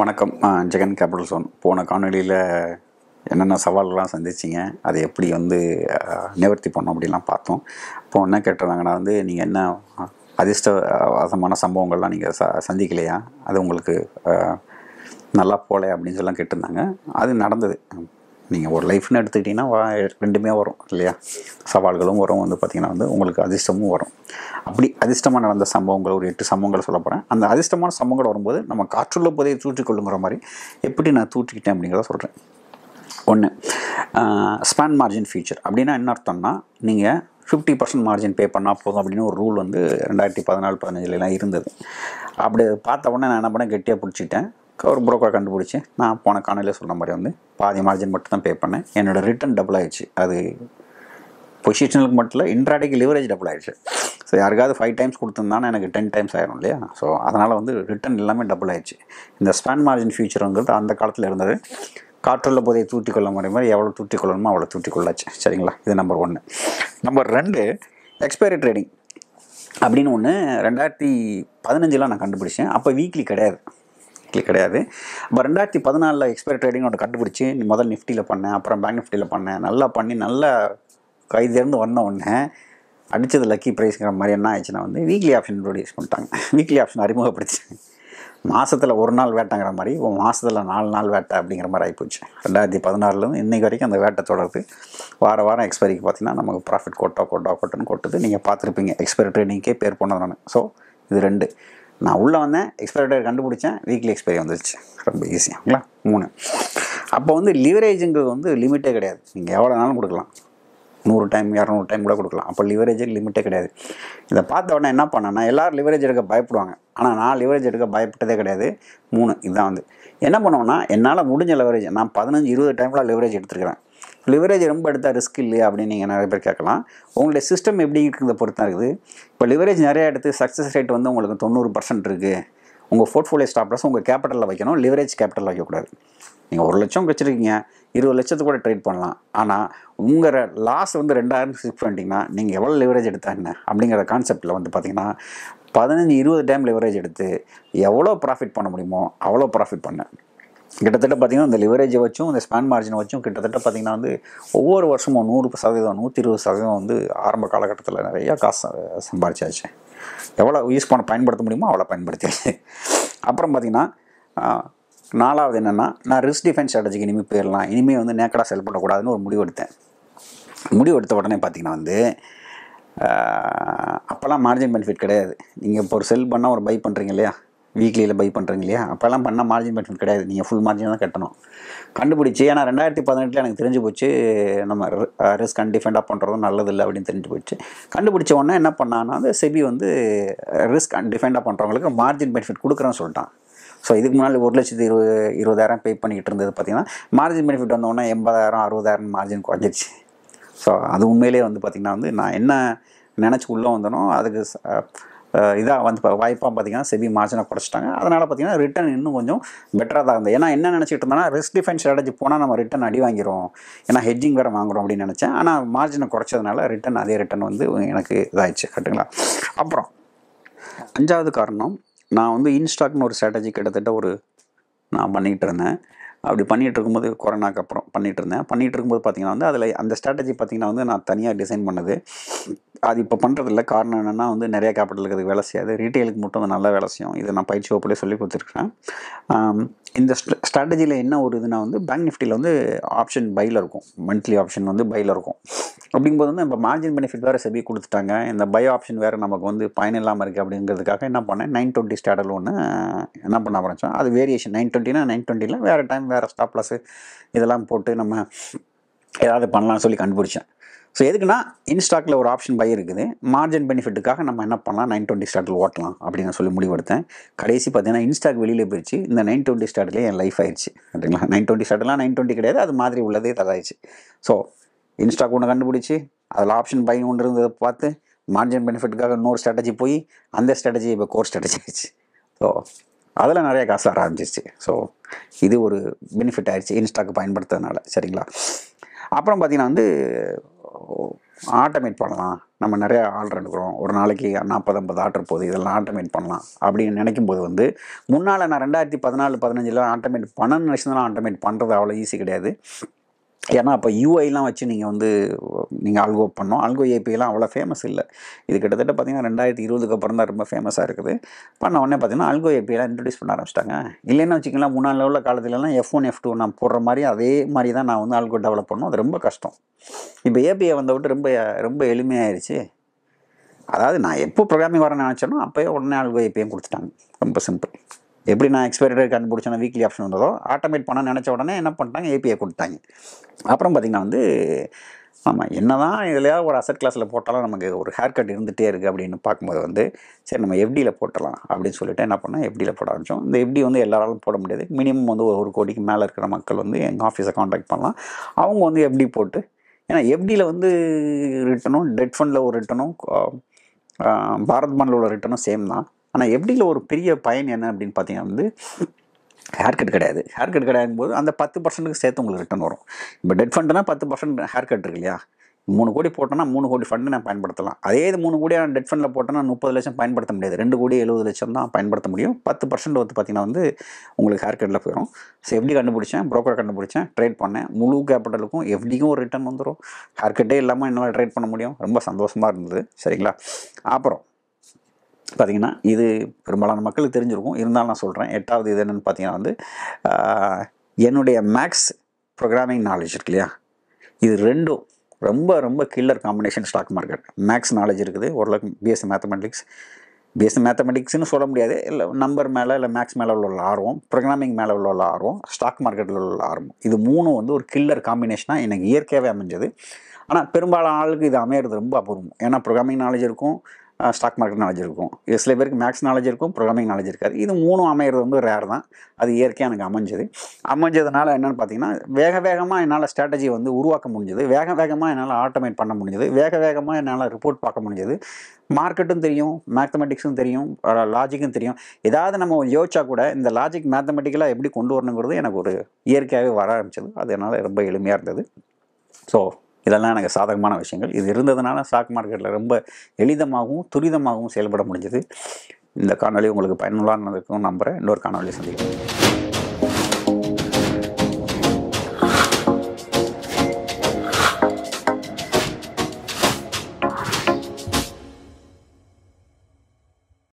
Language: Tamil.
வணக்கம் ஜெகன் கேபிட்டல் சோன் போன காணொலியில் என்னென்ன சவால்லாம் சந்திச்சிங்க அதை எப்படி வந்து நிவர்த்தி பண்ணோம் அப்படிலாம் பார்த்தோம் இப்போ என்ன கேட்டிருந்தாங்கன்னா வந்து நீங்கள் என்ன அதிர்ஷ்டவாதமான சம்பவங்கள்லாம் நீங்கள் ச சந்திக்கலையா அது உங்களுக்கு நல்லா போகலையா அப்படின்னு சொல்லலாம் கேட்டிருந்தாங்க அது நடந்தது நீங்கள் ஒரு லைஃப்னு எடுத்துக்கிட்டிங்கன்னா ரெண்டுமே வரும் இல்லையா சவால்களும் வரும் வந்து பார்த்திங்கன்னா வந்து உங்களுக்கு அதிர்ஷ்டமும் வரும் அப்படி அதிர்ஷ்டமாக நடந்த சம்பவங்கள் ஒரு எட்டு சம்பவங்கள் சொல்ல போகிறேன் அந்த அதிர்ஷ்டமான சம்பவங்கள் வரும்போது நம்ம காற்றுள்ள போதே தூற்றிக்கொள்ளுங்கிற மாதிரி எப்படி நான் தூற்றிக்கிட்டேன் அப்படிங்கிறத சொல்கிறேன் ஒன்று ஸ்பேன் மார்ஜின் ஃபியூச்சர் அப்படின்னா என்ன அர்த்தம்னா நீங்கள் ஃபிஃப்டி பர்சன்ட் மார்ஜின் பே பண்ணால் போதும் அப்படின்னு ஒரு ரூல் வந்து ரெண்டாயிரத்தி பதினாலு பதினஞ்சுலாம் இருந்தது அப்படி பார்த்த உடனே நான் என்ன பண்ணேன் கெட்டியாக பிடிச்சிட்டேன் ஒரு புரோக்கரை கண்டுபிடிச்சி நான் போன காணொலியில் சொன்ன மாதிரி வந்து பாதி மார்ஜின் மட்டும் தான் பே பண்ணேன் என்னோடய ரிட்டன் டபுள் ஆகிடுச்சு அது பொசிஷனுக்கு மட்டும் இல்லை இன்ட்ராடேக்கு லிவரேஜ் டபுள் ஆகிடுச்சு ஸோ யாருக்காவது ஃபைவ் டைம்ஸ் கொடுத்துருந்தானே எனக்கு டென் டைம்ஸ் ஆயிரும் இல்லையா ஸோ அதனால் வந்து ரிட்டன் எல்லாமே டபுள் ஆயிடுச்சு இந்த ஸ்பேன் மார்ஜின் ஃபியூச்சருங்கிறது அந்த காலத்தில் இருந்தது காற்றுள்ள போதையை தூட்டி கொள்ள மாதிரி மாதிரி எவ்வளோ தூட்டி கொள்ளணுமோ அவ்வளோ தூட்டி கொள்ளாச்சு சரிங்களா இது நம்பர் ஒன்று நம்பர் ரெண்டு எக்ஸ்பைரி ட்ரேடிங் அப்படின்னு ஒன்று ரெண்டாயிரத்தி பதினஞ்சில் நான் கண்டுபிடிச்சேன் அப்போ வீக்லி கிடையாது டைரக்ட்லி கிடையாது அப்போ ரெண்டாயிரத்தி பதினாலில் எக்ஸ்பைரி ட்ரேடிங் ஒன்று கண்டுபிடிச்சி முதல் நிஃப்டியில் பண்ணேன் அப்புறம் பேங்க் நிஃப்டியில் பண்ணேன் நல்லா பண்ணி நல்லா கைதேர்ந்து வந்த உடனே அடித்தது லக்கி ப்ரைஸ்ங்கிற மாதிரி என்ன ஆயிடுச்சுன்னா வந்து வீக்லி ஆப்ஷன் ப்ரொடியூஸ் பண்ணிட்டாங்க வீக்லி ஆப்ஷன் அறிமுகப்படுத்திட்டாங்க மாதத்தில் ஒரு நாள் வேட்டைங்கிற மாதிரி மாதத்தில் நாலு நாள் வேட்டை அப்படிங்கிற மாதிரி ஆகிப்போச்சு ரெண்டாயிரத்தி பதினாறுலேருந்து இன்றைக்கு வரைக்கும் அந்த வேட்டை தொடருது வார வாரம் எக்ஸ்பைரிக்கு பார்த்தீங்கன்னா நமக்கு ப்ராஃபிட் கொட்டோ கொட்டோ கொட்டோன்னு கொட்டுது நீங்கள் பார்த்துருப்பீங்க எக்ஸ்பைரி ட்ரேடிங்க்கே பேர் போனது நான் ஸோ இது ரெண்டு நான் உள்ளே வந்தேன் எக்ஸ்பைரி டேட் கண்டுபிடிச்சேன் வீக்லி எக்ஸ்பைரி வந்துருச்சு ரொம்ப ஈஸியாங்களா மூணு அப்போ வந்து லிவரேஜுங்கிறது வந்து லிமிட்டே கிடையாது நீங்கள் எவ்வளோ நாளும் கொடுக்கலாம் நூறு டைம் இரநூறு டைம் கூட கொடுக்கலாம் அப்போ லிவரேஜு லிமிட்டே கிடையாது இதை பார்த்த உடனே என்ன பண்ணேன்னா எல்லோரும் லிவரேஜ் எடுக்க பயப்படுவாங்க ஆனால் நான் லிவரேஜ் எடுக்க பயப்பட்டதே கிடையாது மூணு இதுதான் வந்து என்ன பண்ணுவோம்னா என்னால் முடிஞ்ச லிவரேஜ் நான் பதினஞ்சு இருபது டைம்லாம் லிவரேஜ் எடுத்துருக்கிறேன் லிவரேஜ் ரொம்ப எடுத்தால் ரிஸ்க் இல்லையா அப்படின்னு நீங்கள் நிறைய பேர் கேட்கலாம் உங்களுடைய சிஸ்டம் எப்படி இருக்குங்கிறத பொறுத்து தான் இருக்குது இப்போ லிவரேஜ் நிறையா எடுத்து சக்ஸஸ் ரேட் வந்து உங்களுக்கு தொண்ணூறு பர்சன்ட் இருக்குது உங்கள் போர்ட்ஃபோலியோ ஸ்டாப்லஸ் உங்கள் கேபிட்டலில் வைக்கணும் லிவரேஜ் கேபிட்டலில் வைக்கக்கூடாது நீங்கள் ஒரு லட்சம் வச்சுருக்கீங்க இருபது லட்சத்துக்கு கூட ட்ரேட் பண்ணலாம் ஆனால் உங்கள் லாஸ் வந்து ரெண்டாயிரம் ஃபிக்ஸ் பண்ணிட்டீங்கன்னா நீங்கள் எவ்வளோ லிவரேஜ் எடுத்தா என்ன அப்படிங்கிற கான்செப்ட்டில் வந்து பார்த்திங்கன்னா பதினஞ்சு இருபது டைம் லிவரேஜ் எடுத்து எவ்வளோ ப்ராஃபிட் பண்ண முடியுமோ அவ்வளோ ப்ராஃபிட் பண்ணேன் கிட்டத்தட்ட பார்த்திங்கன்னா இந்த லிவரேஜை வச்சும் இந்த ஸ்பேன் மார்ஜினை வச்சும் கிட்டத்தட்ட பார்த்திங்கன்னா வந்து ஒவ்வொரு வருஷமும் நூறு சதவீதம் நூற்றி இருபது சதவீதம் வந்து ஆரம்ப காலகட்டத்தில் நிறையா காசு சம்பாரிச்சாச்சு எவ்வளோ யூஸ் பண்ண பயன்படுத்த முடியுமோ அவ்வளோ பயன்படுத்தியாச்சு அப்புறம் பார்த்திங்கன்னா நாலாவது என்னென்னா நான் ரிஸ்க் டிஃபென்ஸ் ஸ்ட்ராட்டஜிக்கு இனிமேல் போயிடலாம் இனிமேல் வந்து நேக்கடாக செயல்படக்கூடாதுன்னு ஒரு முடிவு எடுத்தேன் முடிவு எடுத்த உடனே பார்த்திங்கன்னா வந்து அப்போல்லாம் மார்ஜின் பெனிஃபிட் கிடையாது நீங்கள் இப்போ ஒரு செல் பண்ணால் ஒரு பை பண்ணுறீங்க இல்லையா வீக்லியில் பை பண்ணுறீங்க இல்லையா அப்போல்லாம் பண்ணால் மார்ஜின் பெனிஃபிட் கிடையாது நீங்கள் ஃபுல் மார்ஜின் தான் கட்டணும் கண்டுபிடிச்சி ஏன்னா ரெண்டாயிரத்தி பதினெட்டில் எனக்கு தெரிஞ்சு போச்சு நம்ம ரிஸ்க் அன்டிஃபெண்டாக பண்ணுறதும் நல்லதில்லை அப்படின்னு தெரிஞ்சு போச்சு கண்டுபிடிச்ச உடனே என்ன பண்ணான்னா வந்து செபி வந்து ரிஸ்க் அன்டிஃபெண்டாக பண்ணுறவங்களுக்கு மார்ஜின் பெனிஃபிட் கொடுக்குறேன்னு சொல்லிட்டான் ஸோ இதுக்கு முன்னாடி ஒரு லட்சத்து இருபது இருபதாயிரம் பே பண்ணிக்கிட்டு இருந்தது பார்த்திங்கன்னா மார்ஜின் பெனிஃபிட் வந்தோடனே எண்பதாயிரம் அறுபதாயிரம் மார்ஜின் குறைஞ்சிருச்சு ஸோ அது உண்மையிலே வந்து பார்த்திங்கன்னா வந்து நான் என்ன நினச்சி உள்ளே வந்தனோ அதுக்கு இதாக வந்து இப்போ வாய்ப்பாக பார்த்தீங்கன்னா செவி மார்ஜினை குறைச்சிட்டாங்க அதனால் பார்த்தீங்கன்னா ரிட்டன் இன்னும் கொஞ்சம் பெட்டராக தான் இருந்தது ஏன்னா என்ன நினச்சிட்டு இருந்தோம்னா ரிஸ்க் டிஃபென்ஸ் ஸ்ட்ராட்டஜி போனால் நம்ம ரிட்டன் அடி வாங்கிடும் ஏன்னா ஹெட்ஜிங் வேறு வாங்குறோம் அப்படின்னு நினச்சேன் ஆனால் மார்ஜினை குறைச்சதுனால ரிட்டன் அதே ரிட்டன் வந்து எனக்கு இதாகிடுச்சு கட்டுங்களா அப்புறம் அஞ்சாவது காரணம் நான் வந்து இன்ஸ்டாக்னு ஒரு ஸ்ட்ராட்டஜி கிட்டத்தட்ட ஒரு நான் பண்ணிக்கிட்டு இருந்தேன் அப்படி பண்ணிகிட்டு இருக்கும்போது கொரோனாக்கு அப்புறம் பண்ணிகிட்டு இருந்தேன் பண்ணிகிட்டு இருக்கும்போது பார்த்திங்கன்னா வந்து அதில் அந்த ஸ்ட்ராட்டஜி பார்த்திங்கன்னா வந்து நான் தனியாக டிசைன் பண்ணது அது இப்போ பண்ணுறதில்ல காரணம் என்னென்னா வந்து நிறைய கேபிட்டலுக்கு அது வேலை செய்யாது ரீட்டைலுக்கு மட்டும் அது நல்லா வேலை செய்யும் இதை நான் பயிற்சி வகுப்புலேயே சொல்லி கொடுத்துருக்குறேன் இந்த ஸ்ட்ராட்டஜியில் என்ன ஒரு இதுனா வந்து பேங்க் நிஃப்டியில் வந்து ஆப்ஷன் பையில் இருக்கும் மந்த்லி ஆப்ஷன் வந்து பையில் இருக்கும் அப்படிங்கும்போது வந்து இப்போ மார்ஜின் பெனிஃபிட் வேறு செபி கொடுத்துட்டாங்க இந்த பயோ ஆப்ஷன் வேறு நமக்கு வந்து பயன் இல்லாமல் இருக்குது அப்படிங்கிறதுக்காக என்ன பண்ணேன் நைன் டுவெண்ட்டி ஸ்டாடல் ஒன்று என்ன பண்ண ஆரம்பிச்சோம் அது வேரியேஷன் நைன் டுவெண்ட்டினா நைன் டுவெண்ட்டியில் வேறு டைம் வேறு ஸ்டாப்லாஸு இதெல்லாம் போட்டு நம்ம ஏதாவது பண்ணலாம்னு சொல்லி கண்டுபிடிச்சேன் ஸோ எதுக்குன்னா இன்ஸ்டாக்கில் ஒரு ஆப்ஷன் பை இருக்குது மார்ஜின் பெனிஃபிட்டுக்காக நம்ம என்ன பண்ணலாம் நைன் டுவெண்ட்டி ஸ்டாட்டில் ஓட்டலாம் அப்படின்னு நான் சொல்லி முடிவெடுத்தேன் கடைசி பார்த்தீங்கன்னா இன்ஸ்டாக் வெளியில் போயிடுச்சு இந்த நைன் டுவெண்ட்டி ஸ்டாட்லேயே என் லைஃப் ஆயிடுச்சு சரிங்களா நைன் டுவெண்ட்டி ஸ்டாட்லாம் நைன் டுவெண்ட்டி கிடையாது அது மாதிரி உள்ளதே தராயிடுச்சு ஸோ இன்ஸ்டாக் ஒன்று கண்டுபிடிச்சி அதில் ஆப்ஷன் பை ஒன்று இருந்ததை பார்த்து மார்ஜின் பெனிஃபிட்டுக்காக இன்னொரு ஸ்ட்ராட்டஜி போய் அந்த ஸ்ட்ராட்டஜி இப்போ கோர் ஸ்ட்ராட்டஜி ஆயிடுச்சு ஸோ அதில் நிறைய காசு வர ஆரம்பிச்சிச்சு ஸோ இது ஒரு பெனிஃபிட் ஆயிடுச்சு இன்ஸ்டாக்கு பயன்படுத்துறதுனால சரிங்களா அப்புறம் பார்த்திங்கன்னா வந்து ஆட்டோமேட் பண்ணலாம் நம்ம நிறையா ஆர்டர் எடுக்கிறோம் ஒரு நாளைக்கு நாற்பது ஐம்பது ஆர்டர் போகுது இதெல்லாம் ஆட்டோமேட் பண்ணலாம் அப்படின்னு நினைக்கும் போது வந்து முன்னால் நான் ரெண்டாயிரத்தி பதினாலு பதினஞ்சில் ஆட்டோமேட் பண்ணணும்னு தான் ஆட்டோமேட் பண்ணுறது அவ்வளோ ஈஸி கிடையாது ஏன்னா அப்போ யூஐலாம் வச்சு நீங்கள் வந்து நீங்கள் ஆல்கோ பண்ணோம் ஆல்கோ ஏபிஐலாம் அவ்வளோ ஃபேமஸ் இல்லை இது கிட்டத்தட்ட பார்த்திங்கன்னா ரெண்டாயிரத்தி இருபதுக்கு அப்புறம் தான் ரொம்ப ஃபேமஸாக இருக்குது பண்ண உடனே பார்த்திங்கன்னா ஆல்கோ ஏபிஐலாம் இன்ட்ரடியூஸ் பண்ண ஆரம்பிச்சிட்டாங்க இல்லைன்னு வச்சிக்கலாம் முன்னாள் உள்ள காலத்துலலாம் எஃப் ஒன் எஃப் டூ நான் போடுற மாதிரி அதே மாதிரி தான் நான் வந்து ஆல்கோ டெவலப் பண்ணோம் அது ரொம்ப கஷ்டம் இப்போ ஏபிஐ வந்த விட்டு ரொம்ப ரொம்ப எளிமையாயிருச்சு அதாவது நான் எப்போ ப்ரோக்ராமிங் வரேன்னு நினச்சேனோ அப்போயே உடனே ஆல்கோ ஏபிஐயும் கொடுத்துட்டாங்க ரொம்ப சிம்பிள் எப்படி நான் எக்ஸ்பைரி டேட் வீக்லி ஆப்ஷன் வந்ததோ ஆட்டோமேட் பண்ண நினச்ச உடனே என்ன பண்ணிட்டாங்க ஏபிஐ கொடுத்தாங்க அப்புறம் பார்த்திங்கன்னா வந்து ஆமாம் என்ன தான் இதுலையா ஒரு அசட் கிளாஸில் போட்டாலும் நமக்கு ஒரு ஹேர் கட் இருந்துகிட்டே இருக்குது அப்படின்னு பார்க்கும்போது வந்து சரி நம்ம எஃப்டியில் போட்டலாம் அப்படின்னு சொல்லிட்டு என்ன பண்ணால் எஃப்டியில் போட ஆரம்பிச்சோம் இந்த எஃப்டி வந்து எல்லாராலும் போட முடியாது மினிமம் வந்து ஒரு கோடிக்கு மேலே இருக்கிற மக்கள் வந்து எங்கள் ஆஃபீஸை காண்டாக்ட் பண்ணலாம் அவங்க வந்து எஃப்டி போட்டு ஏன்னா எஃப்டியில் வந்து ரிட்டனும் டெட் ஃபண்டில் ஒரு ரிட்டனும் பாரத் பண்டில் உள்ள ரிட்டனும் சேம் தான் ஆனால் எப்படியில் ஒரு பெரிய பயன் என்ன அப்படின்னு பார்த்தீங்கன்னா வந்து ஹேர் கட் கிடையாது ஹேர் கட் கிடையாது போது அந்த பத்து பர்சன்ட்டுக்கு சேர்த்து உங்களுக்கு ரிட்டன் வரும் இப்போ டெட் ஃபண்ட்னா பத்து பர்சன்ட் ஹேர் கட் இருக்கு இல்லையா மூணு கோடி போட்டோன்னா மூணு கோடி ஃபண்டு நான் பயன்படுத்தலாம் அதே இது மூணு கோடி டெட் ஃபண்டில் போட்டோன்னா முப்பது லட்சம் பயன்படுத்த முடியாது ரெண்டு கோடி எழுபது லட்சம் தான் பயன்படுத்த முடியும் பத்து பர்சன்ட் வந்து பார்த்திங்கன்னா வந்து உங்களுக்கு ஹேர் கட்டில் போயிடும் ஸோ எப்படி கண்டுபிடிச்சேன் ப்ரோக்கரை கண்டுபிடிச்சேன் ட்ரேட் பண்ணேன் முழு கேபிட்டலுக்கும் எஃப்டிக்கும் ஒரு ரிட்டன் வந்துடும் ஹேர் கட்டே இல்லாமல் என்னால் ட்ரேட் பண்ண முடியும் ரொம்ப சந்தோஷமாக இருந்தது சரிங்களா அப்புறம் பார்த்திங்கன்னா இது பெரும்பாலான மக்களுக்கு தெரிஞ்சிருக்கும் இருந்தாலும் நான் சொல்கிறேன் எட்டாவது இது என்னென்னு பார்த்தீங்கன்னா வந்து என்னுடைய மேக்ஸ் ப்ரோக்ராமிங் நாலேஜ் இருக்கு இல்லையா இது ரெண்டும் ரொம்ப ரொம்ப killer combination stock market maths knowledge இருக்குது ஓரளவுக்கு பிஎஸ்சி மேத்தமெட்டிக்ஸ் பிஎஸ்சி மேத்தமெட்டிக்ஸ்னு சொல்ல முடியாது இல்லை நம்பர் மேலே இல்லை மேக்ஸ் மேலே உள்ள ஆர்வம் ப்ரோக்ராமிங் மேலே உள்ள ஆர்வம் ஸ்டாக் மார்க்கெட்டில் உள்ள ஆர்வம் இது மூணும் வந்து ஒரு கில்லர் காம்பினேஷனாக எனக்கு இயற்கையாகவே அமைஞ்சது ஆனால் பெரும்பாலான ஆளுக்கு இது அமையிறது ரொம்ப அபூர்வம் ஏன்னா ப்ரோக்ராமிங் நாலேஜ் இருக்கும் ஸ்டாக் மார்க்கெட் நாலேஜ் இருக்கும் இது சில பேருக்கு மேக்ஸ் நாலேஜ் இருக்கும் ப்ரோக்ராமிங் நாலேஜ் இருக்காது இது மூணும் அமையிறது வந்து ரேர் தான் அது இயற்கையாக எனக்கு அமைஞ்சது அமைஞ்சதுனால என்னென்னு பார்த்தீங்கன்னா வேக வேகமாக என்னால் ஸ்ட்ராட்டஜி வந்து உருவாக்க முடிஞ்சது வேக வேகமாக என்னால் ஆட்டோமேட் பண்ண முடிஞ்சது வேக வேகமாக என்னால் ரிப்போர்ட் பார்க்க முடிஞ்சது மார்க்கெட்டும் தெரியும் மேத்தமெட்டிக்ஸும் தெரியும் லாஜிக்கும் தெரியும் ஏதாவது நம்ம யோசிச்சா கூட இந்த லாஜிக் மேத்தமெட்டிக்கலாக எப்படி கொண்டு வரணுங்கிறது எனக்கு ஒரு இயற்கையாகவே வர ஆரம்பிச்சது அதனால் ரொம்ப எளிமையாக இருந்தது ஸோ இதெல்லாம் எனக்கு சாதகமான விஷயங்கள் இது இருந்ததுனால ஸ்டாக் மார்க்கெட்டில் ரொம்ப எளிதமாகவும் துரிதமாகவும் செயல்பட முடிஞ்சது இந்த காணொலி உங்களுக்கு பயனுள்ளாக இருந்திருக்கும் நம்புகிறேன் இன்னொரு காணொலியை சந்திக்கிறேன்